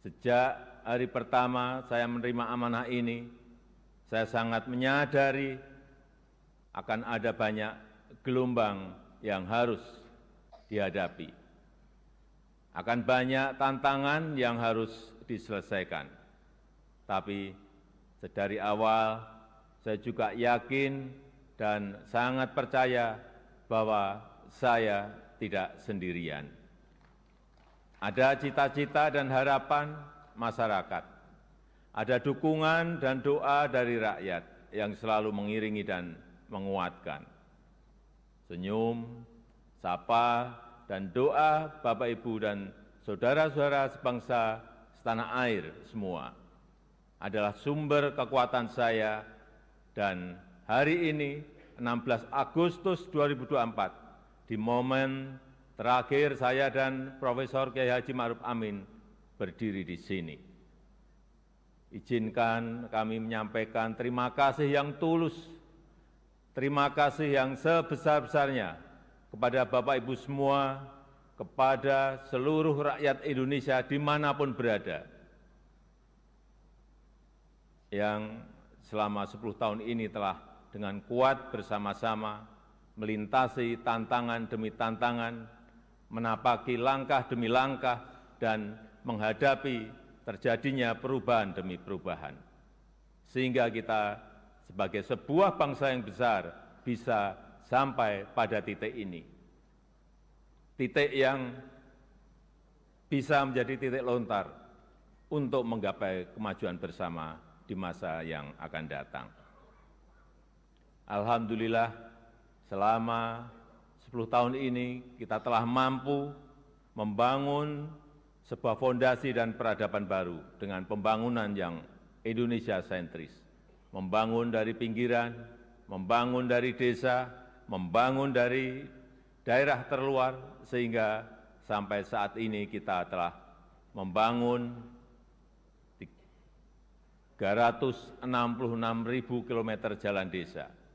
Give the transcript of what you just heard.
Sejak hari pertama saya menerima amanah ini, saya sangat menyadari akan ada banyak gelombang yang harus dihadapi. Akan banyak tantangan yang harus diselesaikan. Tapi sedari awal saya juga yakin dan sangat percaya bahwa saya tidak sendirian. Ada cita-cita dan harapan masyarakat. Ada dukungan dan doa dari rakyat yang selalu mengiringi dan menguatkan. Senyum, sapa, dan doa Bapak, Ibu, dan saudara-saudara sebangsa setanah air semua adalah sumber kekuatan saya dan hari ini 16 Agustus 2024 di momen Terakhir saya dan Profesor Kiai Haji Ma'ruf Amin berdiri di sini. Izinkan kami menyampaikan terima kasih yang tulus, terima kasih yang sebesar-besarnya kepada Bapak Ibu semua, kepada seluruh rakyat Indonesia dimanapun berada, yang selama 10 tahun ini telah dengan kuat bersama-sama melintasi tantangan demi tantangan menapaki langkah demi langkah dan menghadapi terjadinya perubahan demi perubahan. Sehingga kita sebagai sebuah bangsa yang besar bisa sampai pada titik ini. Titik yang bisa menjadi titik lontar untuk menggapai kemajuan bersama di masa yang akan datang. Alhamdulillah selama 10 tahun ini kita telah mampu membangun sebuah fondasi dan peradaban baru dengan pembangunan yang Indonesia sentris. Membangun dari pinggiran, membangun dari desa, membangun dari daerah terluar, sehingga sampai saat ini kita telah membangun 366 ribu kilometer jalan desa,